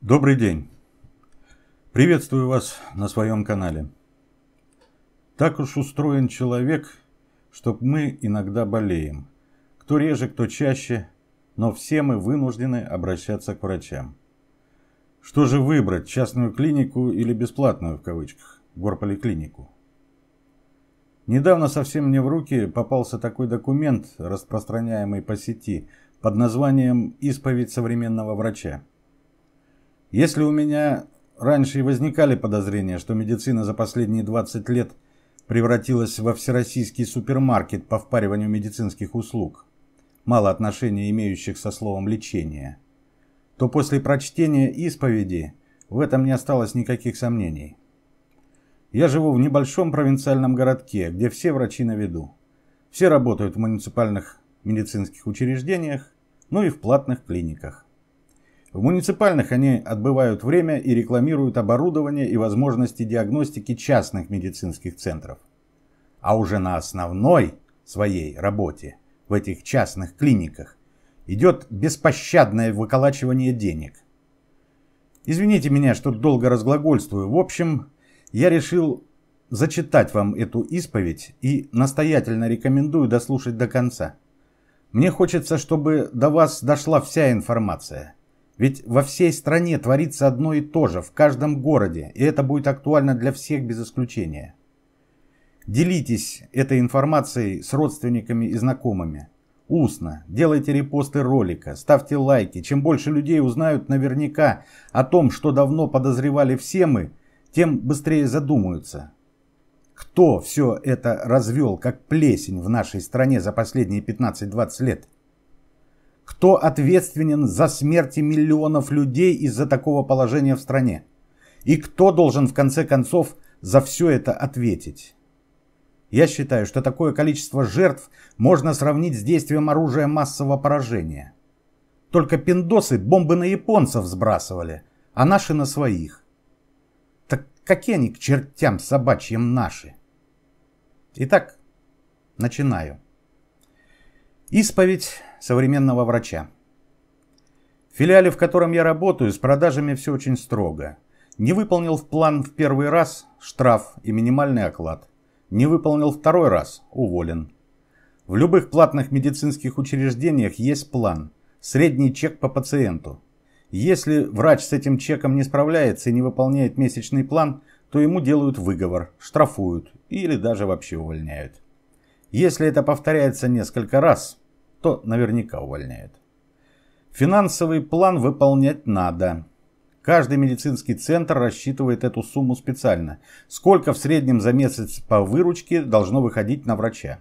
Добрый день! Приветствую вас на своем канале. Так уж устроен человек, чтоб мы иногда болеем. Кто реже, кто чаще, но все мы вынуждены обращаться к врачам. Что же выбрать, частную клинику или бесплатную, в кавычках, горполиклинику? Недавно совсем мне в руки попался такой документ, распространяемый по сети, под названием «Исповедь современного врача». Если у меня раньше и возникали подозрения, что медицина за последние 20 лет превратилась во всероссийский супермаркет по впариванию медицинских услуг, мало отношения имеющих со словом «лечение», то после прочтения исповеди в этом не осталось никаких сомнений. Я живу в небольшом провинциальном городке, где все врачи на виду. Все работают в муниципальных медицинских учреждениях, ну и в платных клиниках. В муниципальных они отбывают время и рекламируют оборудование и возможности диагностики частных медицинских центров. А уже на основной своей работе в этих частных клиниках идет беспощадное выколачивание денег. Извините меня, что долго разглагольствую. В общем, я решил зачитать вам эту исповедь и настоятельно рекомендую дослушать до конца. Мне хочется, чтобы до вас дошла вся информация – ведь во всей стране творится одно и то же, в каждом городе, и это будет актуально для всех без исключения. Делитесь этой информацией с родственниками и знакомыми. Устно. Делайте репосты ролика, ставьте лайки. Чем больше людей узнают наверняка о том, что давно подозревали все мы, тем быстрее задумаются. Кто все это развел, как плесень в нашей стране за последние 15-20 лет? Кто ответственен за смерти миллионов людей из-за такого положения в стране? И кто должен в конце концов за все это ответить? Я считаю, что такое количество жертв можно сравнить с действием оружия массового поражения. Только пиндосы бомбы на японцев сбрасывали, а наши на своих. Так какие они к чертям собачьим наши? Итак, начинаю. Исповедь современного врача. В филиале, в котором я работаю, с продажами все очень строго. Не выполнил в план в первый раз – штраф и минимальный оклад. Не выполнил второй раз – уволен. В любых платных медицинских учреждениях есть план – средний чек по пациенту. Если врач с этим чеком не справляется и не выполняет месячный план, то ему делают выговор, штрафуют или даже вообще увольняют. Если это повторяется несколько раз – то наверняка увольняет. Финансовый план выполнять надо. Каждый медицинский центр рассчитывает эту сумму специально. Сколько в среднем за месяц по выручке должно выходить на врача.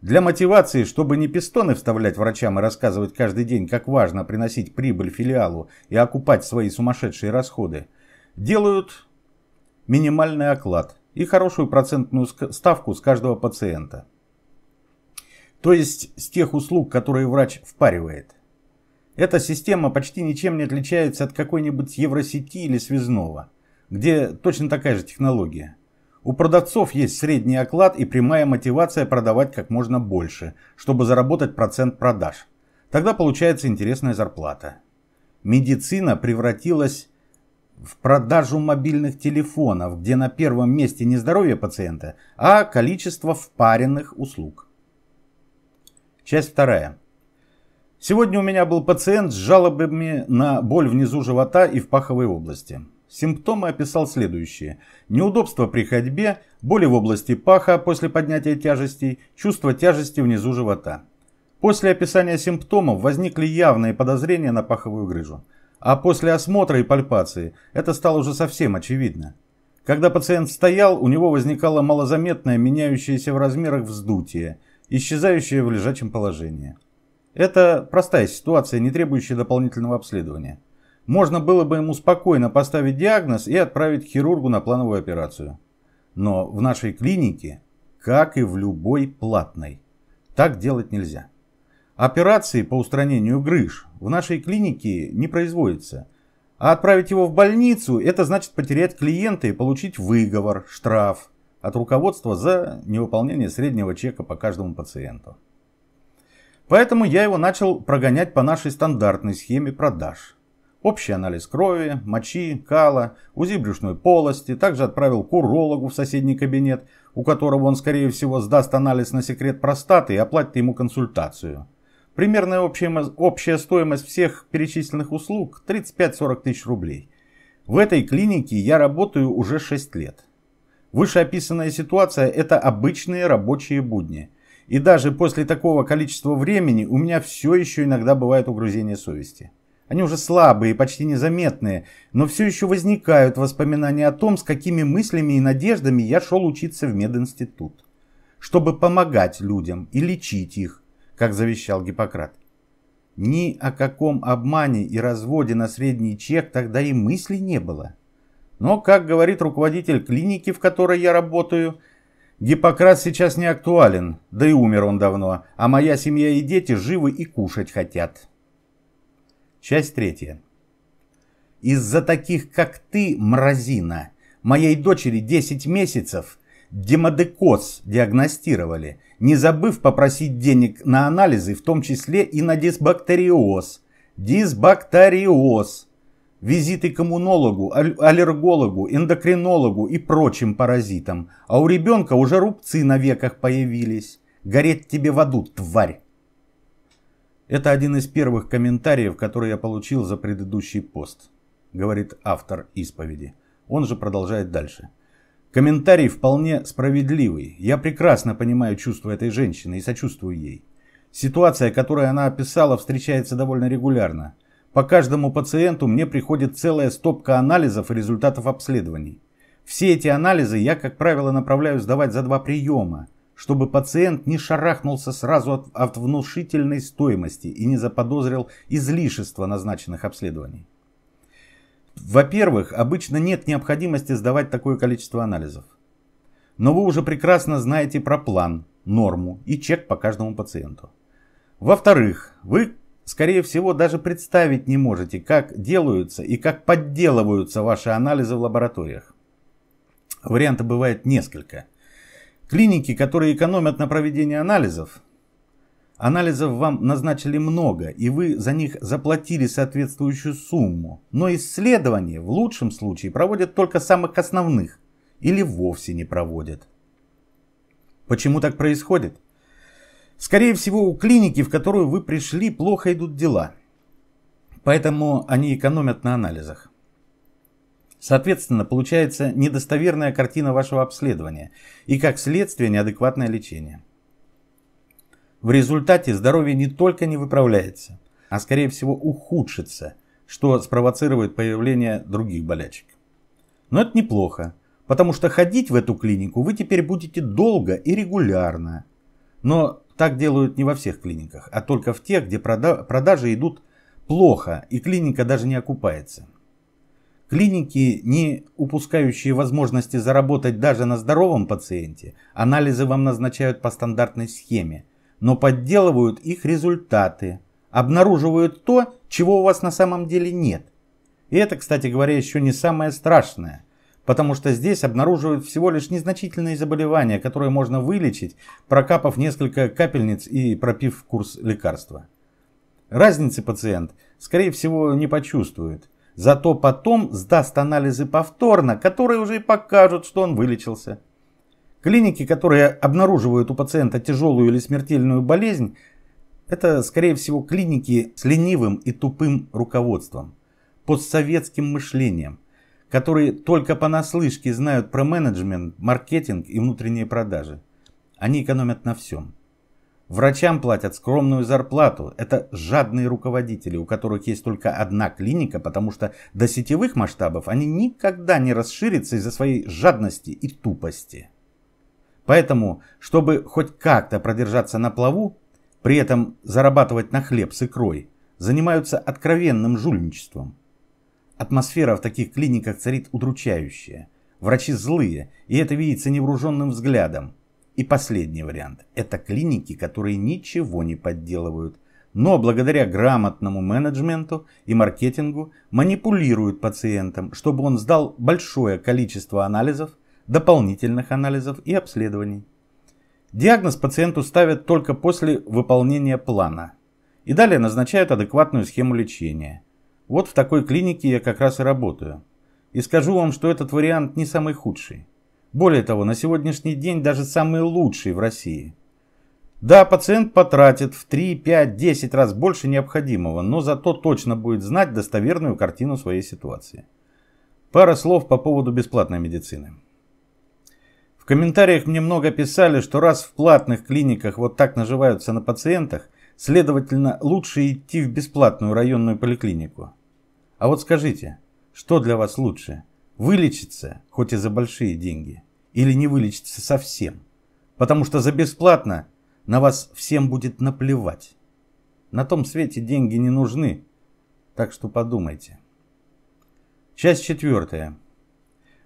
Для мотивации, чтобы не пистоны вставлять врачам и рассказывать каждый день, как важно приносить прибыль филиалу и окупать свои сумасшедшие расходы, делают минимальный оклад и хорошую процентную ставку с каждого пациента. То есть с тех услуг, которые врач впаривает. Эта система почти ничем не отличается от какой-нибудь Евросети или Связного, где точно такая же технология. У продавцов есть средний оклад и прямая мотивация продавать как можно больше, чтобы заработать процент продаж. Тогда получается интересная зарплата. Медицина превратилась в продажу мобильных телефонов, где на первом месте не здоровье пациента, а количество впаренных услуг. Часть вторая. Сегодня у меня был пациент с жалобами на боль внизу живота и в паховой области. Симптомы описал следующие. неудобство при ходьбе, боли в области паха после поднятия тяжестей, чувство тяжести внизу живота. После описания симптомов возникли явные подозрения на паховую грыжу. А после осмотра и пальпации это стало уже совсем очевидно. Когда пациент стоял, у него возникало малозаметное, меняющееся в размерах вздутие – исчезающее в лежачем положении. Это простая ситуация, не требующая дополнительного обследования. Можно было бы ему спокойно поставить диагноз и отправить хирургу на плановую операцию. Но в нашей клинике, как и в любой платной, так делать нельзя. Операции по устранению грыж в нашей клинике не производятся. А отправить его в больницу – это значит потерять клиента и получить выговор, штраф от руководства за невыполнение среднего чека по каждому пациенту. Поэтому я его начал прогонять по нашей стандартной схеме продаж. Общий анализ крови, мочи, кала, УЗИ брюшной полости, также отправил к урологу в соседний кабинет, у которого он, скорее всего, сдаст анализ на секрет простаты и оплатит ему консультацию. Примерная общая, общая стоимость всех перечисленных услуг – 35-40 тысяч рублей. В этой клинике я работаю уже 6 лет. Вышеописанная ситуация – это обычные рабочие будни. И даже после такого количества времени у меня все еще иногда бывает угрызение совести. Они уже слабые, и почти незаметные, но все еще возникают воспоминания о том, с какими мыслями и надеждами я шел учиться в мединститут. Чтобы помогать людям и лечить их, как завещал Гиппократ. Ни о каком обмане и разводе на средний чек тогда и мысли не было. Но, как говорит руководитель клиники, в которой я работаю, Гиппократ сейчас не актуален, да и умер он давно, а моя семья и дети живы и кушать хотят. Часть третья. Из-за таких, как ты, мразина, моей дочери 10 месяцев демодекоз диагностировали, не забыв попросить денег на анализы, в том числе и на дисбактериоз. Дисбактериоз. Визиты коммунологу, аллергологу, эндокринологу и прочим паразитам. А у ребенка уже рубцы на веках появились. Гореть тебе в аду, тварь! Это один из первых комментариев, который я получил за предыдущий пост, говорит автор исповеди. Он же продолжает дальше. Комментарий вполне справедливый. Я прекрасно понимаю чувства этой женщины и сочувствую ей. Ситуация, которую она описала, встречается довольно регулярно – по каждому пациенту мне приходит целая стопка анализов и результатов обследований. Все эти анализы я, как правило, направляю сдавать за два приема, чтобы пациент не шарахнулся сразу от, от внушительной стоимости и не заподозрил излишества назначенных обследований. Во-первых, обычно нет необходимости сдавать такое количество анализов. Но вы уже прекрасно знаете про план, норму и чек по каждому пациенту. Во-вторых, вы скорее всего, даже представить не можете, как делаются и как подделываются ваши анализы в лабораториях. Вариантов бывает несколько. Клиники, которые экономят на проведении анализов, анализов вам назначили много, и вы за них заплатили соответствующую сумму, но исследования в лучшем случае проводят только самых основных или вовсе не проводят. Почему так происходит? Скорее всего, у клиники, в которую вы пришли, плохо идут дела. Поэтому они экономят на анализах. Соответственно, получается недостоверная картина вашего обследования и, как следствие, неадекватное лечение. В результате здоровье не только не выправляется, а скорее всего ухудшится, что спровоцирует появление других болячек. Но это неплохо, потому что ходить в эту клинику вы теперь будете долго и регулярно. Но так делают не во всех клиниках, а только в тех, где прода продажи идут плохо и клиника даже не окупается. Клиники, не упускающие возможности заработать даже на здоровом пациенте, анализы вам назначают по стандартной схеме, но подделывают их результаты, обнаруживают то, чего у вас на самом деле нет. И это, кстати говоря, еще не самое страшное – потому что здесь обнаруживают всего лишь незначительные заболевания, которые можно вылечить, прокапав несколько капельниц и пропив курс лекарства. Разницы пациент, скорее всего, не почувствует. Зато потом сдаст анализы повторно, которые уже и покажут, что он вылечился. Клиники, которые обнаруживают у пациента тяжелую или смертельную болезнь, это, скорее всего, клиники с ленивым и тупым руководством, постсоветским мышлением – которые только понаслышке знают про менеджмент, маркетинг и внутренние продажи. Они экономят на всем. Врачам платят скромную зарплату. Это жадные руководители, у которых есть только одна клиника, потому что до сетевых масштабов они никогда не расширятся из-за своей жадности и тупости. Поэтому, чтобы хоть как-то продержаться на плаву, при этом зарабатывать на хлеб с икрой, занимаются откровенным жульничеством. Атмосфера в таких клиниках царит удручающая. Врачи злые, и это видится невооруженным взглядом. И последний вариант. Это клиники, которые ничего не подделывают, но благодаря грамотному менеджменту и маркетингу манипулируют пациентом, чтобы он сдал большое количество анализов, дополнительных анализов и обследований. Диагноз пациенту ставят только после выполнения плана и далее назначают адекватную схему лечения – вот в такой клинике я как раз и работаю. И скажу вам, что этот вариант не самый худший. Более того, на сегодняшний день даже самый лучший в России. Да, пациент потратит в 3, 5, 10 раз больше необходимого, но зато точно будет знать достоверную картину своей ситуации. Пара слов по поводу бесплатной медицины. В комментариях мне много писали, что раз в платных клиниках вот так наживаются на пациентах, следовательно, лучше идти в бесплатную районную поликлинику. А вот скажите, что для вас лучше? Вылечиться, хоть и за большие деньги, или не вылечиться совсем? Потому что за бесплатно на вас всем будет наплевать. На том свете деньги не нужны, так что подумайте. Часть четвертая.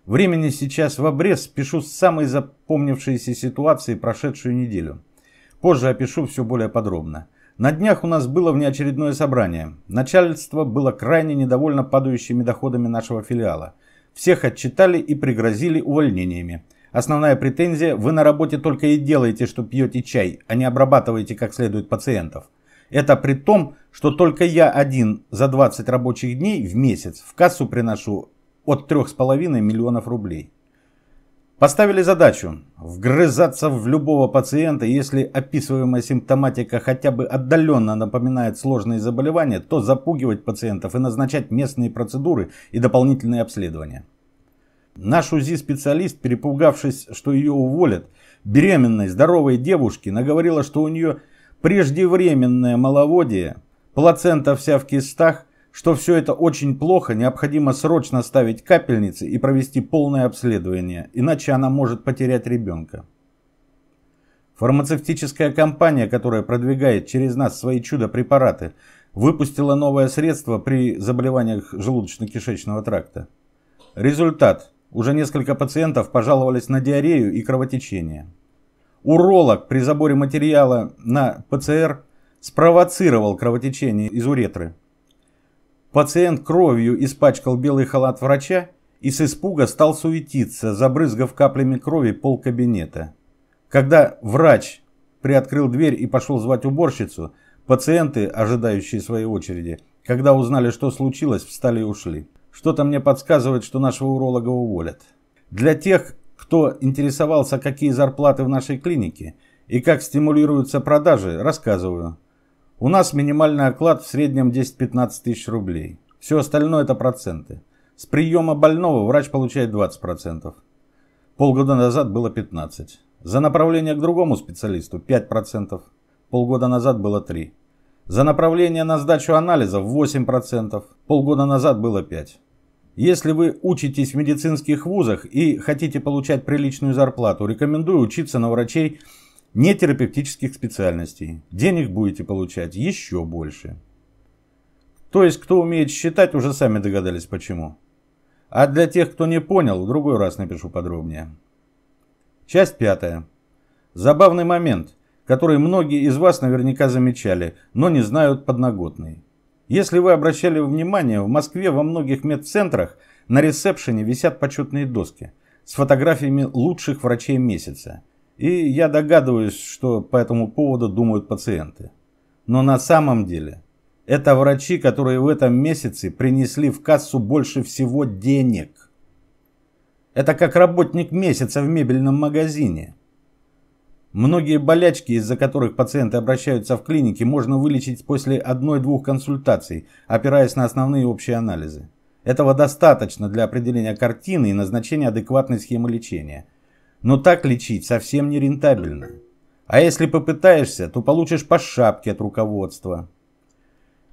Времени сейчас в обрез, пишу самой запомнившейся ситуации прошедшую неделю. Позже опишу все более подробно. На днях у нас было внеочередное собрание. Начальство было крайне недовольно падающими доходами нашего филиала. Всех отчитали и пригрозили увольнениями. Основная претензия – вы на работе только и делаете, что пьете чай, а не обрабатываете как следует пациентов. Это при том, что только я один за 20 рабочих дней в месяц в кассу приношу от 3,5 миллионов рублей. Поставили задачу – вгрызаться в любого пациента, если описываемая симптоматика хотя бы отдаленно напоминает сложные заболевания, то запугивать пациентов и назначать местные процедуры и дополнительные обследования. Наш УЗИ-специалист, перепугавшись, что ее уволят, беременной здоровой девушке наговорила, что у нее преждевременное маловодие, плацента вся в кистах – что все это очень плохо, необходимо срочно ставить капельницы и провести полное обследование, иначе она может потерять ребенка. Фармацевтическая компания, которая продвигает через нас свои чудо-препараты, выпустила новое средство при заболеваниях желудочно-кишечного тракта. Результат. Уже несколько пациентов пожаловались на диарею и кровотечение. Уролог при заборе материала на ПЦР спровоцировал кровотечение из уретры. Пациент кровью испачкал белый халат врача и с испуга стал суетиться, забрызгав каплями крови пол кабинета. Когда врач приоткрыл дверь и пошел звать уборщицу, пациенты, ожидающие своей очереди, когда узнали, что случилось, встали и ушли. Что-то мне подсказывает, что нашего уролога уволят. Для тех, кто интересовался, какие зарплаты в нашей клинике и как стимулируются продажи, рассказываю. У нас минимальный оклад в среднем 10-15 тысяч рублей. Все остальное это проценты. С приема больного врач получает 20%. Полгода назад было 15%. За направление к другому специалисту 5%. Полгода назад было 3%. За направление на сдачу анализов 8%. Полгода назад было 5%. Если вы учитесь в медицинских вузах и хотите получать приличную зарплату, рекомендую учиться на врачей нетерапевтических специальностей. Денег будете получать еще больше. То есть, кто умеет считать, уже сами догадались почему. А для тех, кто не понял, в другой раз напишу подробнее. Часть пятая. Забавный момент, который многие из вас наверняка замечали, но не знают подноготный. Если вы обращали внимание, в Москве во многих медцентрах на ресепшене висят почетные доски с фотографиями лучших врачей месяца – и я догадываюсь, что по этому поводу думают пациенты. Но на самом деле это врачи, которые в этом месяце принесли в кассу больше всего денег. Это как работник месяца в мебельном магазине. Многие болячки, из-за которых пациенты обращаются в клинике, можно вылечить после одной-двух консультаций, опираясь на основные общие анализы. Этого достаточно для определения картины и назначения адекватной схемы лечения – но так лечить совсем не рентабельно. А если попытаешься, то получишь по шапке от руководства.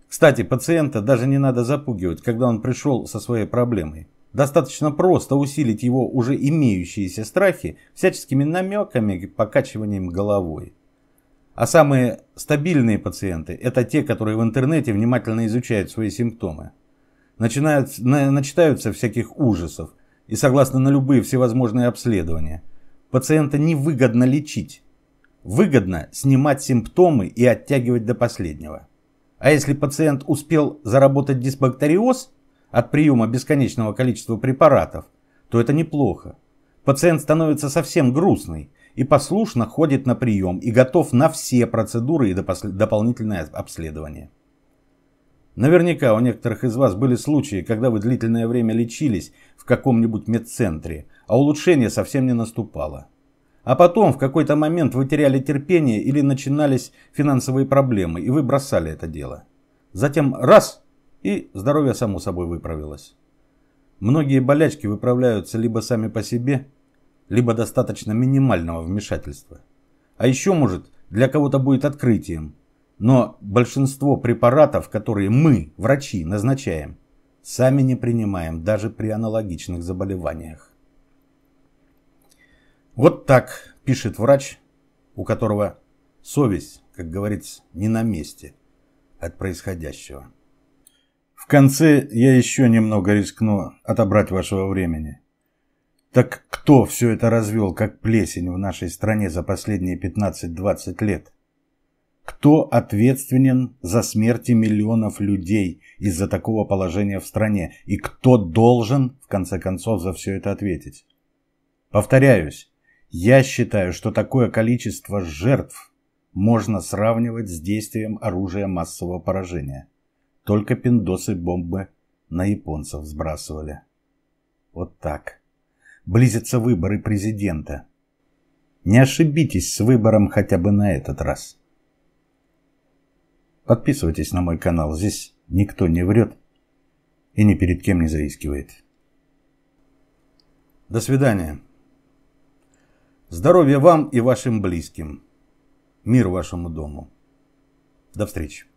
Кстати, пациента даже не надо запугивать, когда он пришел со своей проблемой. Достаточно просто усилить его уже имеющиеся страхи всяческими намеками и покачиванием головой. А самые стабильные пациенты – это те, которые в интернете внимательно изучают свои симптомы. Начинают, на, начитаются всяких ужасов и согласно на любые всевозможные обследования – Пациента невыгодно лечить. Выгодно снимать симптомы и оттягивать до последнего. А если пациент успел заработать дисбактериоз от приема бесконечного количества препаратов, то это неплохо. Пациент становится совсем грустный и послушно ходит на прием и готов на все процедуры и дополнительное обследование. Наверняка у некоторых из вас были случаи, когда вы длительное время лечились в каком-нибудь медцентре, а улучшение совсем не наступало. А потом в какой-то момент вы теряли терпение или начинались финансовые проблемы, и вы бросали это дело. Затем раз, и здоровье само собой выправилось. Многие болячки выправляются либо сами по себе, либо достаточно минимального вмешательства. А еще, может, для кого-то будет открытием. Но большинство препаратов, которые мы, врачи, назначаем, сами не принимаем даже при аналогичных заболеваниях. Вот так пишет врач, у которого совесть, как говорится, не на месте от происходящего. В конце я еще немного рискну отобрать вашего времени. Так кто все это развел, как плесень в нашей стране за последние 15-20 лет? Кто ответственен за смерти миллионов людей из-за такого положения в стране? И кто должен, в конце концов, за все это ответить? Повторяюсь, я считаю, что такое количество жертв можно сравнивать с действием оружия массового поражения. Только пиндосы бомбы на японцев сбрасывали. Вот так. Близятся выборы президента. Не ошибитесь с выбором хотя бы на этот раз. Подписывайтесь на мой канал, здесь никто не врет и ни перед кем не заискивает. До свидания. Здоровья вам и вашим близким. Мир вашему дому. До встречи.